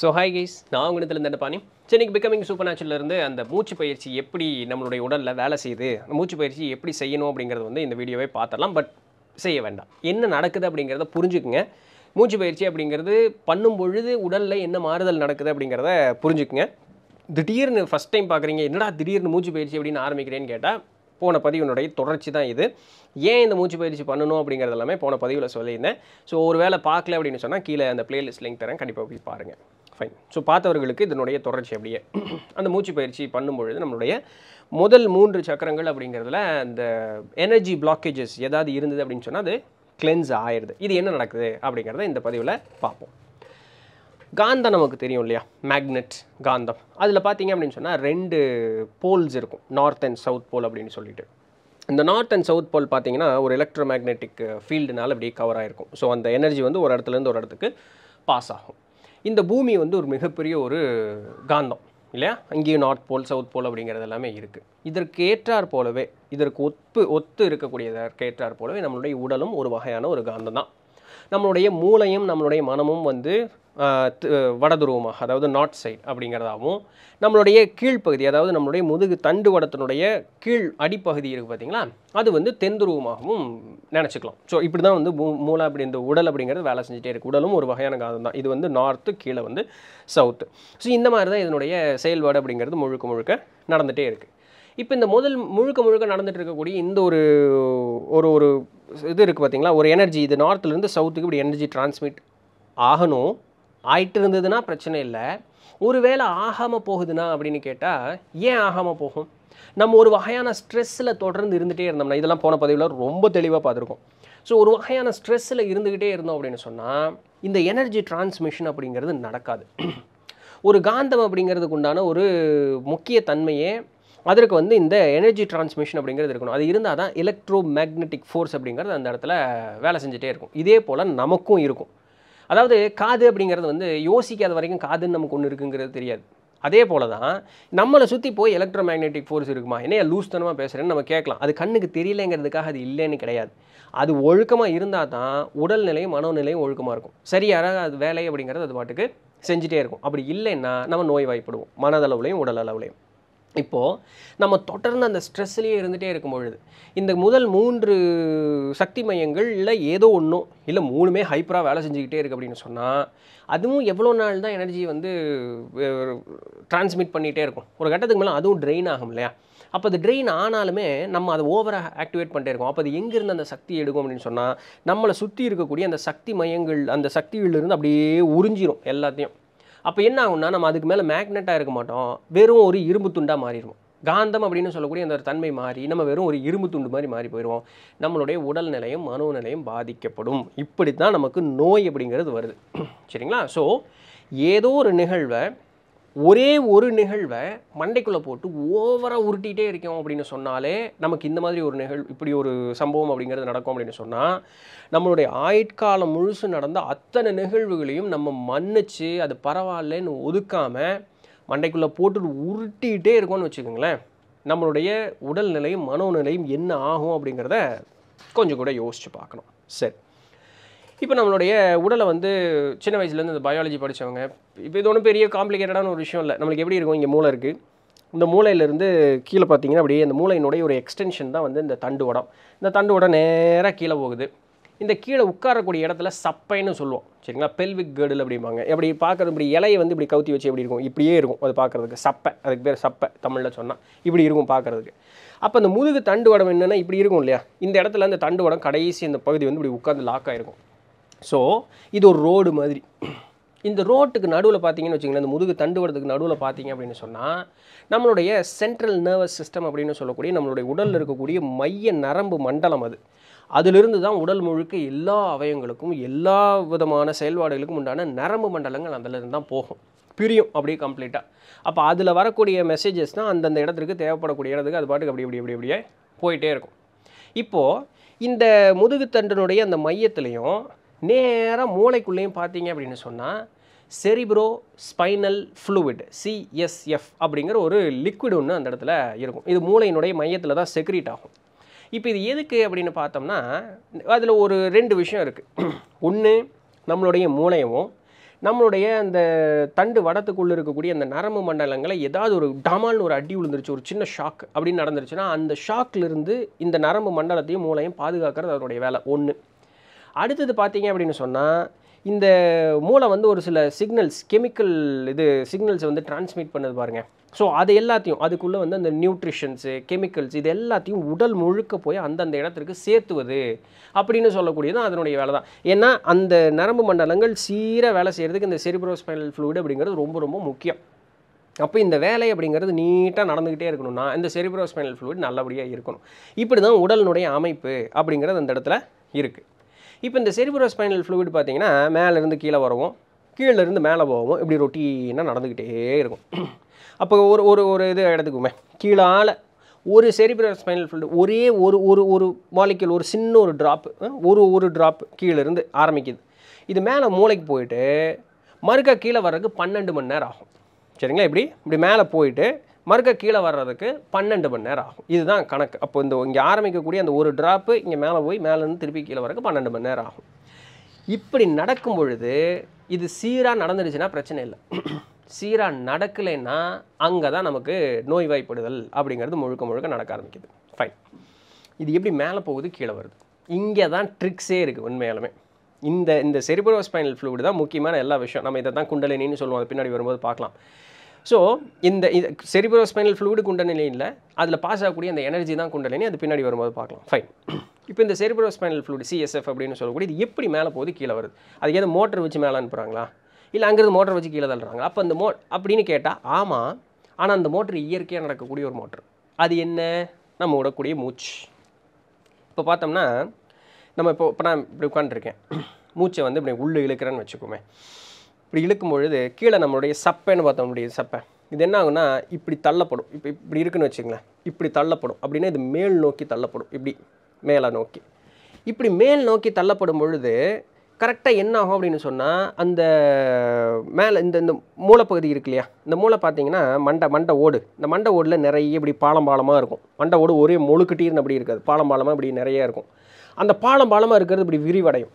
so hi guys நான் உங்களிடத்துல இருந்த பாணி சென்னைக்கு பிகமிங் சூப்பர் நேச்சுரலேருந்து அந்த மூச்சு பயிற்சி எப்படி நம்மளுடைய உடலில் வேலை செய்யுது மூச்சு பயிற்சி எப்படி செய்யணும் அப்படிங்கிறது வந்து இந்த வீடியோவை பார்த்தலாம் பட் செய்ய வேண்டாம் என்ன நடக்குது அப்படிங்கிறத புரிஞ்சுக்குங்க மூச்சு பயிற்சி அப்படிங்கிறது பண்ணும் பொழுது உடலில் என்ன மாறுதல் நடக்குது அப்படிங்கிறத புரிஞ்சுக்குங்க திடீர்னு ஃபஸ்ட் டைம் பார்க்குறீங்க என்னடா திடீர்னு மூச்சு பயிற்சி அப்படின்னு ஆரம்பிக்கிறேன்னு கேட்டால் போன பதிவினுடைய தொடர்ச்சி தான் இது ஏன் இந்த மூச்சு பயிற்சி பண்ணணும் அப்படிங்கிறது எல்லாமே போன பதிவில் சொல்லியிருந்தேன் ஸோ ஒரு வேளை பார்க்கல அப்படின்னு சொன்னால் கீழே அந்த பிளேலிஸ்ட் லிங்க் தரேன் கண்டிப்பாக போய் பாருங்கள் ஃபைன் ஸோ பார்த்தவர்களுக்கு இதனுடைய தொடர்ச்சி அப்படியே அந்த மூச்சு பயிற்சி பண்ணும்பொழுது நம்மளுடைய முதல் மூன்று சக்கரங்கள் அப்படிங்கிறதுல அந்த எனர்ஜி பிளாக்கேஜஸ் ஏதாவது இருந்தது அப்படின்னு சொன்னால் அது கிளென்ஸ் ஆயிடுது இது என்ன நடக்குது அப்படிங்கிறத இந்த பதிவில் பார்ப்போம் காந்தம் நமக்கு தெரியும் இல்லையா மேக்னெட் காந்தம் அதில் பார்த்தீங்க அப்படின்னு சொன்னால் ரெண்டு போல்ஸ் இருக்கும் நார்த் அண்ட் சவுத் போல் அப்படின்னு சொல்லிட்டு இந்த நார்த் அண்ட் சவுத் போல் பார்த்தீங்கன்னா ஒரு எலக்ட்ரோ மேக்னெட்டிக் ஃபீல்டுனால அப்படியே கவர் ஆகிருக்கும் ஸோ அந்த எனர்ஜி வந்து ஒரு இடத்துலேருந்து ஒரு இடத்துக்கு பாஸ் ஆகும் இந்த பூமி வந்து ஒரு மிகப்பெரிய ஒரு காந்தம் இல்லையா அங்கேயும் நார்த் போல் சவுத் போல் அப்படிங்கிறது எல்லாமே இருக்குது இதற்கு ஏற்றார் போலவே இதற்கு ஒத்து ஒத்து இருக்கக்கூடியதற்கு ஏற்றார் போலவே நம்மளுடைய உடலும் ஒரு வகையான ஒரு காந்தம் தான் நம்மளுடைய மூளையும் நம்மளுடைய மனமும் வந்து வடதுருவமாக அதாவது நார்த் சைட் அப்படிங்கிறதாகவும் நம்மளுடைய கீழ்ப்பகுதி அதாவது நம்மளுடைய முதுகு தண்டு வடத்தினுடைய கீழ் அடிப்பகுதி இருக்குது பார்த்திங்களா அது வந்து தென் துருவமாகவும் நினச்சிக்கலாம் ஸோ இப்படி தான் வந்து மூ மூளை அப்படி இந்த உடல் அப்படிங்கிறது வேலை செஞ்சுட்டே இருக்குது உடலும் ஒரு வகையான காதம் தான் இது வந்து நார்த்து கீழே வந்து சவுத்து ஸோ இந்த மாதிரி தான் இதனுடைய செயல்பாடு அப்படிங்கிறது முழுக்க முழுக்க நடந்துகிட்டே இருக்குது இப்போ இந்த முதல் முழுக்க முழுக்க நடந்துகிட்டு இருக்கக்கூடிய இந்த ஒரு ஒரு ஒரு இது இருக்குது பார்த்திங்களா ஒரு எனர்ஜி இது நார்த்துலேருந்து சவுத்துக்கு இப்படி எனர்ஜி டிரான்ஸ்மிட் ஆகணும் ஆயிட்டு இருந்ததுன்னா பிரச்சனை இல்லை ஒருவேளை ஆகாமல் போகுதுன்னா அப்படின்னு கேட்டால் ஏன் ஆகாமல் போகும் நம்ம ஒரு வகையான ஸ்ட்ரெஸ்ஸில் தொடர்ந்து இருந்துகிட்டே இருந்தோம்னா இதெல்லாம் போன பதிவில் ரொம்ப தெளிவாக பார்த்துருக்கோம் ஸோ ஒரு வகையான ஸ்ட்ரெஸ்ஸில் இருந்துக்கிட்டே இருந்தோம் அப்படின்னு சொன்னால் இந்த எனர்ஜி டிரான்ஸ்மிஷன் அப்படிங்கிறது நடக்காது ஒரு காந்தம் அப்படிங்கிறதுக்கு உண்டான ஒரு முக்கிய தன்மையே அதற்கு வந்து இந்த எனர்ஜி டிரான்ஸ்மிஷன் அப்படிங்கிறது இருக்கணும் அது இருந்தால் தான் எலக்ட்ரோ மேக்னெட்டிக் ஃபோர்ஸ் அப்படிங்கிறது அந்த இடத்துல வேலை செஞ்சுட்டே இருக்கும் இதே போல் நமக்கும் இருக்கும் அதாவது காது அப்படிங்கிறது வந்து யோசிக்காத வரைக்கும் காதுன்னு நமக்கு ஒன்று இருக்குங்கிறது தெரியாது அதே போல தான் நம்மளை சுற்றி போய் எலக்ட்ரோ மேக்னெட்டிக் ஃபோர்ஸ் இருக்குமா என்ன லூஸ்தனமாக பேசுகிறேன்னு நம்ம கேட்கலாம் அது கண்ணுக்கு தெரியலைங்கிறதுக்காக அது இல்லைன்னு கிடையாது அது ஒழுக்கமாக இருந்தால் தான் உடல்நிலையும் மனநிலையும் ஒழுக்கமாக இருக்கும் சரியாக அது வேலை அப்படிங்கிறது அது பாட்டுக்கு செஞ்சுட்டே இருக்கும் அப்படி இல்லைன்னா நம்ம நோய் வாய்ப்படுவோம் மனதளவுலையும் உடல் அளவுலையும் இப்போது நம்ம தொடர்ந்து அந்த ஸ்ட்ரெஸ்லேயே இருந்துகிட்டே இருக்கும் பொழுது இந்த முதல் மூன்று சக்தி மையங்கள் இல்லை ஏதோ ஒன்றும் இல்லை மூணுமே ஹைப்பராக வேலை செஞ்சுக்கிட்டே இருக்குது அப்படின்னு சொன்னால் அதுவும் எவ்வளோ நாள் தான் எனர்ஜி வந்து டிரான்ஸ்மிட் பண்ணிகிட்டே இருக்கும் ஒரு கட்டத்துக்கு மேலே அதுவும் ட்ரெயின் ஆகும் இல்லையா அப்போ அது ட்ரெயின் ஆனாலுமே நம்ம அதை ஓவராக ஆக்டிவேட் பண்ணிட்டே இருக்கோம் அப்போ அது எங்கேருந்து அந்த சக்தி எடுக்கும் அப்படின்னு சொன்னால் நம்மளை சுற்றி இருக்கக்கூடிய அந்த சக்தி மையங்கள் அந்த சக்தியிலிருந்து அப்படியே உறிஞ்சிரும் எல்லாத்தையும் அப்போ என்ன ஆகும்னா நம்ம அதுக்கு மேலே மேக்னெட்டாக இருக்க மாட்டோம் வெறும் ஒரு இரும்பு துண்டாக மாறிடுவோம் காந்தம் அப்படின்னு சொல்லக்கூடிய அந்த ஒரு தன்மை மாறி நம்ம வெறும் ஒரு இரும்பு துண்டு மாதிரி மாறி போயிடுவோம் நம்மளுடைய உடல் நிலையும் மனோநிலையும் பாதிக்கப்படும் இப்படி தான் நமக்கு நோய் அப்படிங்கிறது வருது சரிங்களா ஸோ ஏதோ ஒரு நிகழ்வை ஒரே ஒரு நிகழ்வை மண்டைக்குள்ளே போட்டு ஓவராக உருட்டிகிட்டே இருக்கோம் அப்படின்னு சொன்னாலே நமக்கு இந்த மாதிரி ஒரு நிகழ்வு இப்படி ஒரு சம்பவம் அப்படிங்கிறது நடக்கும் அப்படின்னு சொன்னால் நம்மளுடைய ஆயுட்காலம் முழுசு நடந்த அத்தனை நிகழ்வுகளையும் நம்ம மன்னிச்சு அது பரவாயில்லன்னு ஒதுக்காமல் மண்டைக்குள்ளே போட்டு உருட்டிகிட்டே இருக்கோம்னு வச்சுக்கோங்களேன் நம்மளுடைய உடல்நிலையும் மனோநிலையும் என்ன ஆகும் அப்படிங்கிறத கொஞ்சம் கூட யோசித்து பார்க்கணும் சரி இப்போ நம்மளுடைய உடலை வந்து சின்ன வயசுலேருந்து இந்த பயாலஜி படித்தவங்க இப்போ இது ஒன்றும் பெரிய காம்ப்ளிகேட்டடான ஒரு விஷயம் இல்லை நம்மளுக்கு எப்படி இருக்கும் இங்கே மூளை இருக்குது இந்த மூளையிலேருந்து கீழே பார்த்தீங்கன்னா அப்படியே இந்த மூளையினுடைய ஒரு எக்ஸ்டென்ஷன் தான் வந்து இந்த தண்டு வடம் இந்த தண்டு வடம் நேராக கீழே போகுது இந்த கீழே உட்காரக்கூடிய இடத்துல சப்பைன்னு சொல்லுவோம் சரிங்களா பெல்விக் கேர்டில் அப்படிம்பாங்க எப்படி பார்க்குறது இப்படி இலையை வந்து இப்படி கவுத்தி வச்சு எப்படி இருக்கும் இப்படியே இருக்கும் அது பார்க்குறதுக்கு சப்பை அதுக்கு பேர் சப்பை தமிழில் சொன்னால் இப்படி இருக்கும் பார்க்குறதுக்கு அப்போ அந்த முதுகு தண்டு வடம் என்னென்னா இப்படி இருக்கும் இல்லையா இந்த இடத்துல அந்த தண்டு வடம் கடைசி இந்த பகுதி வந்து இப்படி உட்காந்து லாக் ஆகிருக்கும் ஸோ இது ஒரு ரோடு மாதிரி இந்த ரோட்டுக்கு நடுவில் பார்த்தீங்கன்னு வச்சுங்களேன் இந்த முதுகு தண்டுவடத்துக்கு நடுவில் பார்த்தீங்க அப்படின்னு சொன்னால் நம்மளுடைய சென்ட்ரல் நர்வஸ் சிஸ்டம் அப்படின்னு சொல்லக்கூடிய நம்மளுடைய உடலில் இருக்கக்கூடிய மைய நரம்பு மண்டலம் அது அதிலிருந்து தான் உடல் முழுக்க எல்லா அவயங்களுக்கும் எல்லா விதமான செயல்பாடுகளுக்கும் உண்டான நரம்பு மண்டலங்கள் அதிலிருந்து தான் போகும் பிரியும் அப்படியே கம்ப்ளீட்டாக அப்போ அதில் வரக்கூடிய மெசேஜஸ் தான் அந்தந்த இடத்துக்கு தேவைப்படக்கூடிய இடத்துக்கு அது பாட்டுக்கு அப்படி இப்படி இப்படி அப்படியே போயிட்டே இருக்கும் இப்போது இந்த முதுகுத்தண்டனுடைய அந்த மையத்துலேயும் நேராக மூளைக்குள்ளேயும் பார்த்தீங்க அப்படின்னு சொன்னால் செரிப்ரோ ஸ்பைனல் ஃப்ளூவிட் சிஎஸ்எஃப் அப்படிங்கிற ஒரு லிக்விட் ஒன்று அந்த இடத்துல இருக்கும் இது மூளையினுடைய மையத்தில் தான் செக்ரீட் ஆகும் இப்போ இது எதுக்கு அப்படின்னு பார்த்தோம்னா அதில் ஒரு ரெண்டு விஷயம் இருக்குது ஒன்று நம்மளுடைய மூளையவும் நம்மளுடைய அந்த தண்டு வடத்துக்குள்ளே இருக்கக்கூடிய அந்த நரம்பு மண்டலங்களை ஏதாவது ஒரு டமால்னு ஒரு அடி விழுந்துருச்சு ஒரு சின்ன ஷாக் அப்படின்னு நடந்துருச்சுன்னா அந்த ஷாக்லேருந்து இந்த நரம்பு மண்டலத்தையும் மூளையும் பாதுகாக்கிறது அதனுடைய வேலை ஒன்று அடுத்தது பார்த்தீங்க அப்படின்னு சொன்னால் இந்த மூளை வந்து ஒரு சில சிக்னல்ஸ் கெமிக்கல் இது சிக்னல்ஸ் வந்து டிரான்ஸ்மிட் பண்ணுது பாருங்கள் ஸோ அது எல்லாத்தையும் அதுக்குள்ளே வந்து அந்த நியூட்ரிஷன்ஸு கெமிக்கல்ஸ் இது எல்லாத்தையும் உடல் முழுக்க போய் அந்தந்த இடத்திற்கு சேர்த்துவது அப்படின்னு சொல்லக்கூடியதும் அதனுடைய வேலை தான் ஏன்னா அந்த நரம்பு மண்டலங்கள் சீராக வேலை செய்கிறதுக்கு இந்த செரிப்ரோஸ்பைனல் ஃப்ளூயிட் அப்படிங்கிறது ரொம்ப ரொம்ப முக்கியம் அப்போ இந்த வேலை அப்படிங்கிறது நீட்டாக நடந்துக்கிட்டே இருக்கணும்னா இந்த செரிப்ரோஸ்பைனல் ஃப்ளூயிட் நல்லபடியாக இருக்கணும் இப்படி தான் உடலினுடைய அமைப்பு அப்படிங்கிறது அந்த இடத்துல இருக்குது இப்போ இந்த செரிபுரோ ஸ்பைனல் ஃப்ளூயிட் பார்த்திங்கன்னா மேலேருந்து கீழே வரவும் கீழேருந்து மேலே போகவும் இப்படி ரொட்டீனாக நடந்துக்கிட்டே இருக்கும் அப்போ ஒரு ஒரு ஒரு இது எடுத்துக்குமே கீழால் ஒரு செரிபிரல் ஸ்பைனல் ஃபில்டு ஒரே ஒரு ஒரு ஒரு மாலிக்கல் ஒரு சின்ன ஒரு ட்ராப் ஒரு ஒரு ட்ராப் கீழேருந்து ஆரம்பிக்குது இது மேலே மூளைக்கு போயிட்டு மறுக்கா கீழே வர்றதுக்கு பன்னெண்டு மணி நேரம் ஆகும் சரிங்களா இப்படி இப்படி மேலே போயிட்டு மறுக்க கீழே வர்றதுக்கு பன்னெண்டு மணி நேரம் ஆகும் இதுதான் கணக்கு அப்போ இந்த இங்கே ஆரம்பிக்கக்கூடிய அந்த ஒரு ட்ராப்பு இங்கே மேலே போய் மேலேருந்து திருப்பி கீழே வரக்கு பன்னெண்டு மணி நேரம் ஆகும் இப்படி நடக்கும் பொழுது இது சீராக நடந்துடுச்சுன்னா பிரச்சனை இல்லை சீராக நடக்கலைன்னா அங்கே தான் நமக்கு நோய்வாய்ப்படுதல் அப்படிங்கிறது முழுக்க முழுக்க நடக்க ஆரம்பிக்குது ஃபைன் இது எப்படி மேலே போகுது கீழே வருது இங்கே தான் ட்ரிக்ஸே இருக்குது உண்மையாலுமே இந்த இந்த செரிபரோ ஸ்பைனல் ஃப்ளூடு தான் முக்கியமான எல்லா விஷயம் நம்ம இதை தான் குண்டலினின்னு சொல்லுவோம் அது பின்னாடி வரும்போது பார்க்கலாம் ஸோ இந்த இது ஸ்பைனல் ஃப்ளூடு குண்டலினி இல்லை அதில் பாஸ் ஆகக்கூடிய அந்த எனர்ஜி தான் குண்டலினி அது பின்னாடி வரும்போது பார்க்கலாம் ஃபைன் இப்போ இந்த செரிபரோ ஸ்பைனல் ஃப்ளூடு சிஎஸ்எஃப் அப்படின்னு சொல்லக்கூடிய இது எப்படி மேலே போகுது கீழே வருது அதுக்கு ஏதாவது மோட்டர் வச்சு மேலே அனுப்புகிறாங்களா இல்லை அங்கேருந்து மோட்டர் வச்சு கீழே தள்ளுறாங்க அப்போ அந்த மோ அப்படின்னு கேட்டால் ஆமாம் ஆனால் அந்த மோட்ரு இயற்கையாக நடக்கக்கூடிய ஒரு மோட்ரு அது என்ன நம்ம விடக்கூடிய மூச்சு இப்போ பார்த்தோம்னா நம்ம இப்போ இப்போ நான் இப்படி உட்காந்துருக்கேன் மூச்சை வந்து இப்படி உள்ளே இழுக்கிறேன்னு வச்சுக்கோமே இப்படி இழுக்கும் பொழுது கீழே நம்மளுடைய சப்பைன்னு பார்த்தோம் முடியும் சப்பை இது என்ன ஆகுனா இப்படி தள்ளப்படும் இப்போ இப்படி இருக்குன்னு வச்சுங்களேன் இப்படி தள்ளப்படும் அப்படின்னா இது மேல் நோக்கி தள்ளப்படும் இப்படி மேலே நோக்கி இப்படி மேல் நோக்கி தள்ளப்படும் பொழுது கரெக்டாக என்ன ஆகும் அப்படின்னு சொன்னால் அந்த மேலே இந்த இந்த மூளைப்பகுதி இருக்கு இல்லையா இந்த மூளை பார்த்தீங்கன்னா மண்டை மண்டை ஓடு இந்த மண்டை ஓடில் நிறைய இப்படி பாலம் பாலமாக இருக்கும் மண்டை ஓடு ஒரே முழுக்கிட்டீர்னு அப்படி இருக்காது பாலம் பாலமாக இப்படி நிறையா இருக்கும் அந்த பாலம் பாலமாக இருக்கிறது இப்படி விரிவடையும்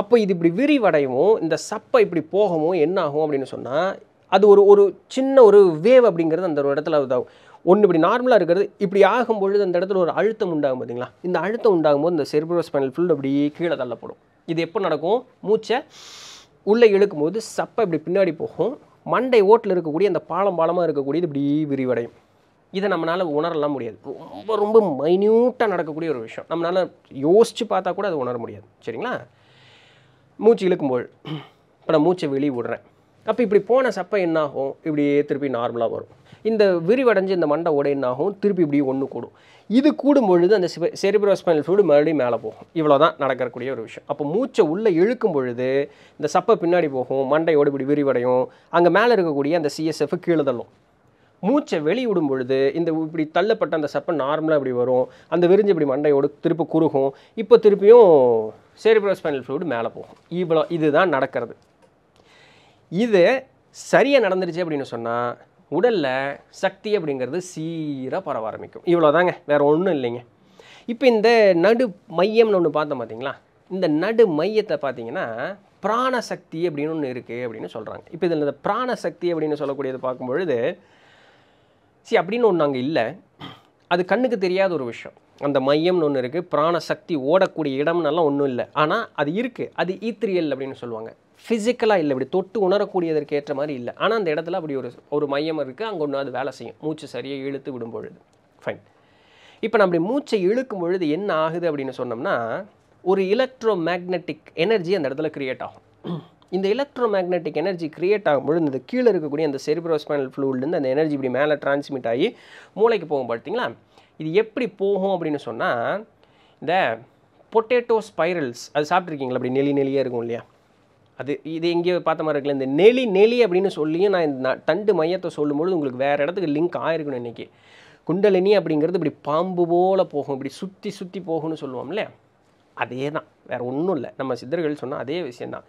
அப்போ இது இப்படி விரிவடையவும் இந்த சப்பை இப்படி போகவும் என்னாகும் அப்படின்னு சொன்னால் அது ஒரு ஒரு சின்ன ஒரு வேவ் அப்படிங்கிறது அந்த ஒரு இடத்துல இதாகும் ஒன்று இப்படி நார்மலாக இருக்கிறது இப்படி ஆகும் பொழுது அந்த இடத்துல ஒரு அழுத்தம் உண்டாகும் பார்த்தீங்களா இந்த அழுத்தம் உண்டாகும் போது இந்த செர்பரோ ஸ்பைனல் ஃபுல் அப்படி கீழே தள்ளப்படும் இது எப்போ நடக்கும் மூச்சை உள்ளே இழுக்கும் போது சப்பை இப்படி பின்னாடி போகும் மண்டை ஓட்டில் இருக்கக்கூடிய அந்த பாலம் பாலமாக இருக்கக்கூடியது இப்படி விரிவடையும் இதை நம்மளால் உணரலாம் முடியாது ரொம்ப ரொம்ப மைன்யூட்டாக நடக்கக்கூடிய ஒரு விஷயம் நம்மளால் யோசித்து பார்த்தா கூட அது உணர முடியாது சரிங்களா மூச்சு இழுக்கும்போது இப்போ நான் மூச்சை வெளியே விடுறேன் அப்போ இப்படி போன சப்பை என்னாகும் இப்படியே திருப்பி நார்மலாக வரும் இந்த விரிவடைஞ்சு இந்த மண்டை உடை என்னாகும் திருப்பி இப்படி ஒன்று கூடும் இது கூடும் பொழுது அந்த செரிபிரோஸ்பைனல் ஃப்ளூடு மறுபடியும் மேலே போகும் இவ்வளோ தான் நடக்கக்கூடிய ஒரு விஷயம் அப்போ மூச்சை உள்ளே இழுக்கும் பொழுது இந்த சப்பை பின்னாடி போகும் மண்டையோடு இப்படி விரிவடையும் அங்கே மேலே இருக்கக்கூடிய அந்த சிஎஸ்எஃப் கீழே தள்ளும் மூச்சை வெளியிடும் பொழுது இந்த இப்படி தள்ளப்பட்ட அந்த சப்பை நார்மலாக இப்படி வரும் அந்த விரிஞ்சு இப்படி மண்டையோடு திருப்பி குறுகும் இப்போ திருப்பியும் செரிப்ரோஸ்பைனல் ஃப்ளூடு மேலே போகும் இவ்வளோ இதுதான் நடக்கிறது இது சரியாக நடந்துருச்சு அப்படின்னு சொன்னால் உடலில் சக்தி அப்படிங்கிறது சீராக பரவ ஆரம்பிக்கும் இவ்வளோ தாங்க வேறு ஒன்றும் இல்லைங்க இப்போ இந்த நடு மையம்னு ஒன்று பார்த்தோம் பார்த்தீங்களா இந்த நடு மையத்தை பார்த்தீங்கன்னா பிராணசக்தி அப்படின்னு ஒன்று இருக்குது அப்படின்னு சொல்கிறாங்க இப்போ இதில் இந்த பிராணசக்தி அப்படின்னு சொல்லக்கூடியது பார்க்கும்பொழுது சி அப்படின்னு ஒன்று அங்கே இல்லை அது கண்ணுக்கு தெரியாத ஒரு விஷயம் அந்த மையம்னு ஒன்று இருக்குது பிராணசக்தி ஓடக்கூடிய இடம்னாலாம் ஒன்றும் இல்லை ஆனால் அது இருக்குது அது ஈத்திரியல் அப்படின்னு சொல்லுவாங்க ஃபிசிக்கலாக இல்லை இப்படி தொட்டு உணரக்கூடியதற்கு ஏற்ற மாதிரி இல்லை ஆனால் அந்த இடத்துல அப்படி ஒரு ஒரு மையம் இருக்குது அங்கே ஒன்று அது வேலை செய்யும் மூச்சு சரியாக இழுத்து விடும் பொழுது ஃபைன் இப்போ நம்ம அப்படி மூச்சை இழுக்கும் பொழுது என்ன ஆகுது அப்படின்னு சொன்னோம்னா ஒரு எலக்ட்ரோ மேக்னெட்டிக் எனர்ஜி அந்த இடத்துல க்ரியேட் ஆகும் இந்த எலக்ட்ரோ மேக்னெட்டிக் எனர்ஜி க்ரியேட் ஆகும் பொழுது இந்த கீழே இருக்கக்கூடிய அந்த செரிப்ரோஸ்பைனல் ஃப்ளூட்லேருந்து அந்த எனர்ஜி இப்படி மேலே டிரான்ஸ்மிட் ஆகி மூளைக்கு போகும் பார்த்தீங்களா இது எப்படி போகும் அப்படின்னு சொன்னால் இந்த பொட்டேட்டோ ஸ்பைரல்ஸ் அது சாப்பிட்ருக்கீங்களா அப்படி நெலி நெலியாக இருக்கும் இல்லையா அது இது எங்கேயோ பார்த்த மாதிரி இருக்குல்ல இந்த நெலி நெலி அப்படின்னு சொல்லியும் நான் இந்த தண்டு மையத்தை சொல்லும்பொழுது உங்களுக்கு வேறு இடத்துக்கு லிங்க் ஆகிருக்கணும் இன்றைக்கி குண்டலினி அப்படிங்கிறது இப்படி பாம்பு போல் போகும் இப்படி சுற்றி சுற்றி போகும்னு சொல்லுவோம்ல அதே தான் வேறு ஒன்றும் இல்லை நம்ம சித்தர்கள் சொன்னால் அதே விஷயந்தான்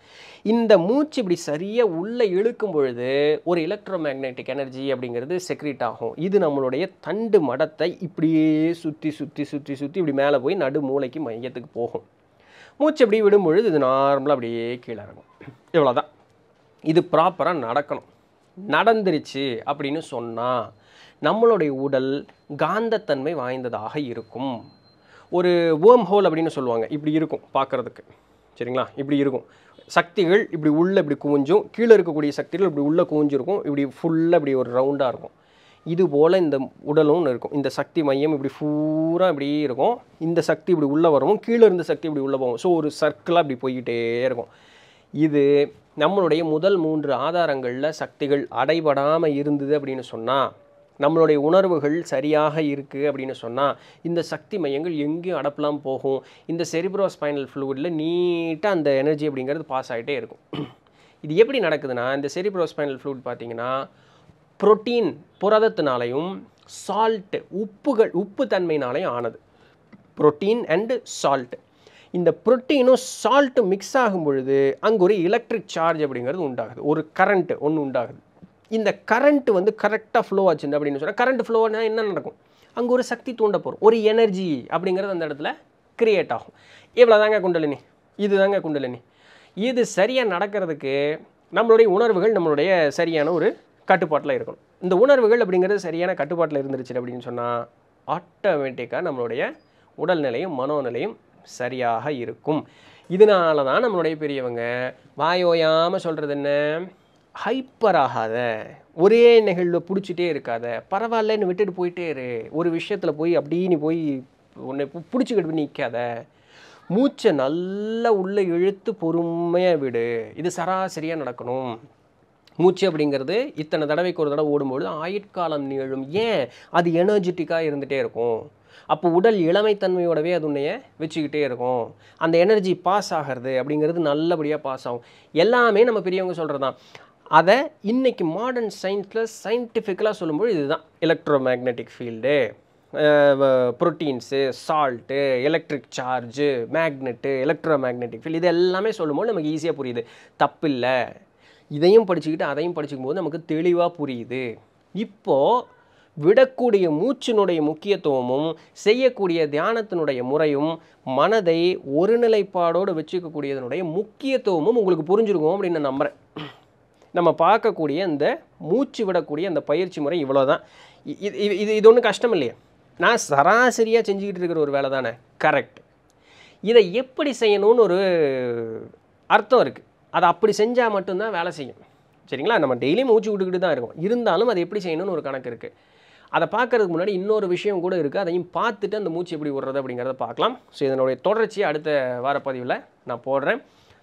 இந்த மூச்சு இப்படி சரியாக உள்ளே இழுக்கும் பொழுது ஒரு எலக்ட்ரோ மேக்னெட்டிக் எனர்ஜி அப்படிங்கிறது செக்ரேட் ஆகும் இது நம்மளுடைய தண்டு மடத்தை இப்படியே சுற்றி சுற்றி சுற்றி சுற்றி இப்படி மேலே போய் நடு மூளைக்கு மையத்துக்கு போகும் மூச்சு இப்படி விடும் பொழுது இது நார்மலாக அப்படியே கீழே இறங்கும் இவ்வளோதான் இது ப்ராப்பராக நடக்கணும் நடந்துருச்சு அப்படின்னு சொன்னால் நம்மளுடைய உடல் காந்தத்தன்மை வாய்ந்ததாக இருக்கும் ஒரு வேர்ம் ஹோல் அப்படின்னு சொல்லுவாங்க இப்படி இருக்கும் பார்க்குறதுக்கு சரிங்களா இப்படி இருக்கும் சக்திகள் இப்படி உள்ளே இப்படி குவிஞ்சும் கீழே இருக்கக்கூடிய சக்திகள் இப்படி உள்ளே குவிஞ்சிருக்கும் இப்படி ஃபுல்லாக இப்படி ஒரு ரவுண்டாக இருக்கும் இது போல் இந்த உடலும் இருக்கும் இந்த சக்தி மையம் இப்படி பூரா இப்படியே இருக்கும் இந்த சக்தி இப்படி உள்ளே வரும் கீழே இருந்த சக்தி இப்படி உள்ளே போகும் ஸோ ஒரு சர்க்கிளாக இப்படி போய்கிட்டே இருக்கும் இது நம்மளுடைய முதல் மூன்று ஆதாரங்களில் சக்திகள் அடைபடாமல் இருந்தது அப்படின்னு சொன்னால் நம்மளுடைய உணர்வுகள் சரியாக இருக்குது அப்படின்னு சொன்னால் இந்த சக்தி மையங்கள் எங்கேயும் அடப்பெலாம் போகும் இந்த செரிப்ரோ ஸ்பைனல் ஃப்ளூயிடில் நீட்டாக அந்த எனர்ஜி அப்படிங்கிறது பாஸ் ஆகிட்டே இருக்கும் இது எப்படி நடக்குதுன்னா இந்த செரிப்ரோ ஸ்பைனல் ஃப்ளூட் பார்த்திங்கன்னா புரோட்டீன் புரதத்தினாலையும் சால்ட்டு உப்புகள் உப்பு தன்மையினாலையும் ஆனது புரோட்டீன் அண்டு சால்ட்டு இந்த புரோட்டீனும் சால்ட்டும் மிக்ஸ் ஆகும் பொழுது அங்கே ஒரு எலக்ட்ரிக் சார்ஜ் அப்படிங்கிறது உண்டாகுது ஒரு கரண்ட்டு ஒன்று உண்டாகுது இந்த கரண்ட் வந்து கரெக்டாக ஃப்ளோ ஆச்சு அப்படின்னு சொன்னால் கரண்ட் ஃப்ளோனா என்ன நடக்கும் அங்கே ஒரு சக்தி தூண்ட போகிறோம் ஒரு எனர்ஜி அப்படிங்கிறது அந்த இடத்துல க்ரியேட் ஆகும் இவ்வளோ தாங்க குண்டலினி இது தாங்க குண்டலினி இது சரியாக நடக்கிறதுக்கு நம்மளுடைய உணர்வுகள் நம்மளுடைய சரியான ஒரு கட்டுப்பாட்டில் இருக்கணும் இந்த உணர்வுகள் அப்படிங்கிறது சரியான கட்டுப்பாட்டில் இருந்துருச்சு அப்படின்னு சொன்னால் ஆட்டோமேட்டிக்காக நம்மளுடைய உடல்நிலையும் மனோநிலையும் சரியாக இருக்கும் இதனால தான் நம்மளுடைய பெரியவங்க வாயோயாமல் சொல்கிறது என்ன ஹைப்பர் ஆகாத ஒரே நிகழ்வு பிடிச்சிட்டே இருக்காத பரவாயில்லன்னு விட்டுட்டு போயிட்டே இரு ஒரு விஷயத்தில் போய் அப்படியே நீ போய் உன்னை பிடிச்சிக்கிட்டு நிற்காத மூச்சை நல்லா உள்ளே இழுத்து பொறுமையாக விடு இது சராசரியாக நடக்கணும் மூச்சு அப்படிங்கிறது இத்தனை தடவைக்கு ஒரு தடவை ஓடும்பொழுது ஆயுட்காலம் நிகழும் ஏன் அது எனர்ஜெட்டிக்காக இருந்துகிட்டே இருக்கும் அப்போ உடல் இளமைத்தன்மையோடவே அது உன்னைய வச்சுக்கிட்டே இருக்கும் அந்த எனர்ஜி பாஸ் ஆகிறது அப்படிங்கிறது நல்லபடியாக பாஸ் ஆகும் எல்லாமே நம்ம பெரியவங்க சொல்கிறது தான் அதை இன்றைக்கி மாடர்ன் சயின்ஸில் சயின்டிஃபிக்கலாக சொல்லும்போது இதுதான் electro magnetic field proteins salt electric charge magnet electro magnetic field இது எல்லாமே சொல்லும்போது நமக்கு ஈஸியாக புரியுது தப்பு இல்லை இதையும் படிச்சுக்கிட்டு அதையும் படிச்சுக்கும் போது நமக்கு தெளிவாக புரியுது இப்போது விடக்கூடிய மூச்சினுடைய முக்கியத்துவமும் செய்யக்கூடிய தியானத்தினுடைய முறையும் மனதை ஒருநிலைப்பாடோடு வச்சுக்கக்கூடியதனுடைய முக்கியத்துவமும் உங்களுக்கு புரிஞ்சிருக்கும் அப்படின்னு நான் நம்புகிறேன் நம்ம பார்க்கக்கூடிய இந்த மூச்சு விடக்கூடிய அந்த பயிற்சி முறை இவ்வளோ தான் இது இது இது ஒன்றும் கஷ்டம் இல்லையா நான் சராசரியாக செஞ்சுக்கிட்டு இருக்கிற ஒரு வேலை தானே கரெக்ட் இதை எப்படி செய்யணும்னு ஒரு அர்த்தம் இருக்குது அதை அப்படி செஞ்சால் மட்டும்தான் வேலை செய்யும் சரிங்களா நம்ம டெய்லியும் மூச்சு விட்டுக்கிட்டு தான் இருக்கும் இருந்தாலும் அதை எப்படி செய்யணும்னு ஒரு கணக்கு இருக்குது அதை பார்க்குறதுக்கு முன்னாடி இன்னொரு விஷயம் கூட இருக்குது அதையும் பார்த்துட்டு அந்த மூச்சு எப்படி விடுறது அப்படிங்கிறத பார்க்கலாம் ஸோ இதனுடைய தொடர்ச்சியை அடுத்த வார பதிவில் நான் போடுறேன்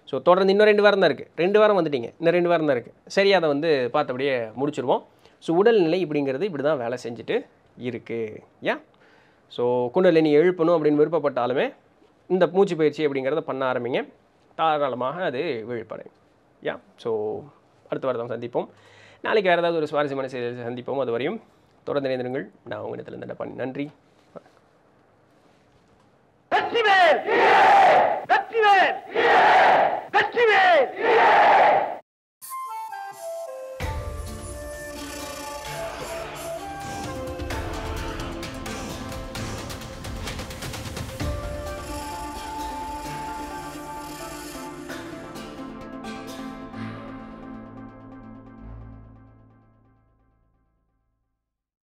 ஸோ தொடர்ந்து இன்னும் ரெண்டு வாரம் தான் இருக்குது ரெண்டு வாரம் வந்துட்டிங்க இன்னும் ரெண்டு வாரம் தான் இருக்குது சரி அதை வந்து பார்த்தபடியே முடிச்சிருவோம் ஸோ உடல்நிலை இப்படிங்கிறது இப்படி தான் வேலை செஞ்சுட்டு இருக்குது ஏன் ஸோ குண்டலினி எழுப்பணும் அப்படின்னு விருப்பப்பட்டாலுமே இந்த மூச்சு பயிற்சி அப்படிங்கிறத பண்ண ஆரம்பிங்க தாராளமாக அது விழிப்படையும் யா ஸோ அடுத்த வாரம் சந்திப்போம் நாளைக்கு வேறு ஏதாவது ஒரு சுவாரஸ்யமான செய்தியில் சந்திப்போம் அது வரையும் தொடர்ந்து இணைந்திருங்கள் நான் உங்களிடத்தில் பண்ணி நன்றி வெற்றி வேல் வெற்றிவே